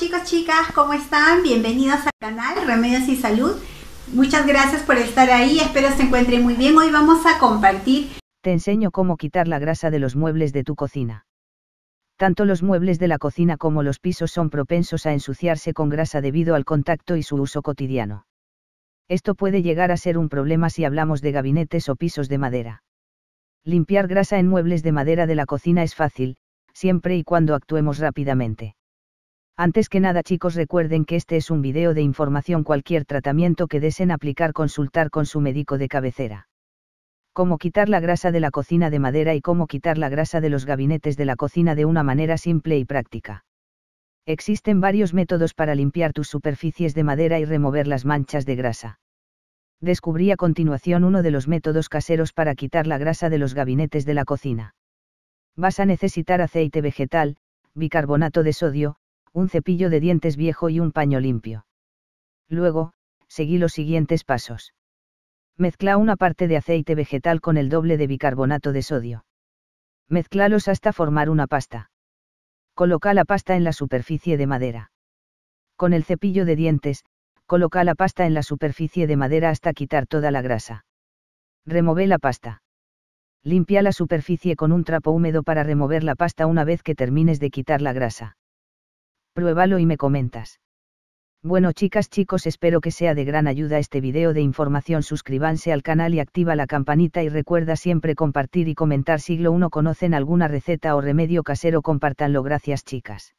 chicos, chicas, ¿cómo están? Bienvenidos al canal Remedios y Salud. Muchas gracias por estar ahí, espero se encuentren muy bien. Hoy vamos a compartir... Te enseño cómo quitar la grasa de los muebles de tu cocina. Tanto los muebles de la cocina como los pisos son propensos a ensuciarse con grasa debido al contacto y su uso cotidiano. Esto puede llegar a ser un problema si hablamos de gabinetes o pisos de madera. Limpiar grasa en muebles de madera de la cocina es fácil, siempre y cuando actuemos rápidamente. Antes que nada chicos recuerden que este es un video de información cualquier tratamiento que deseen aplicar consultar con su médico de cabecera. Cómo quitar la grasa de la cocina de madera y cómo quitar la grasa de los gabinetes de la cocina de una manera simple y práctica. Existen varios métodos para limpiar tus superficies de madera y remover las manchas de grasa. Descubrí a continuación uno de los métodos caseros para quitar la grasa de los gabinetes de la cocina. Vas a necesitar aceite vegetal, bicarbonato de sodio, un cepillo de dientes viejo y un paño limpio. Luego, seguí los siguientes pasos. Mezcla una parte de aceite vegetal con el doble de bicarbonato de sodio. Mezclalos hasta formar una pasta. Coloca la pasta en la superficie de madera. Con el cepillo de dientes, coloca la pasta en la superficie de madera hasta quitar toda la grasa. Remove la pasta. Limpia la superficie con un trapo húmedo para remover la pasta una vez que termines de quitar la grasa pruébalo y me comentas. Bueno chicas chicos espero que sea de gran ayuda este video de información suscríbanse al canal y activa la campanita y recuerda siempre compartir y comentar siglo 1 conocen alguna receta o remedio casero compartanlo gracias chicas.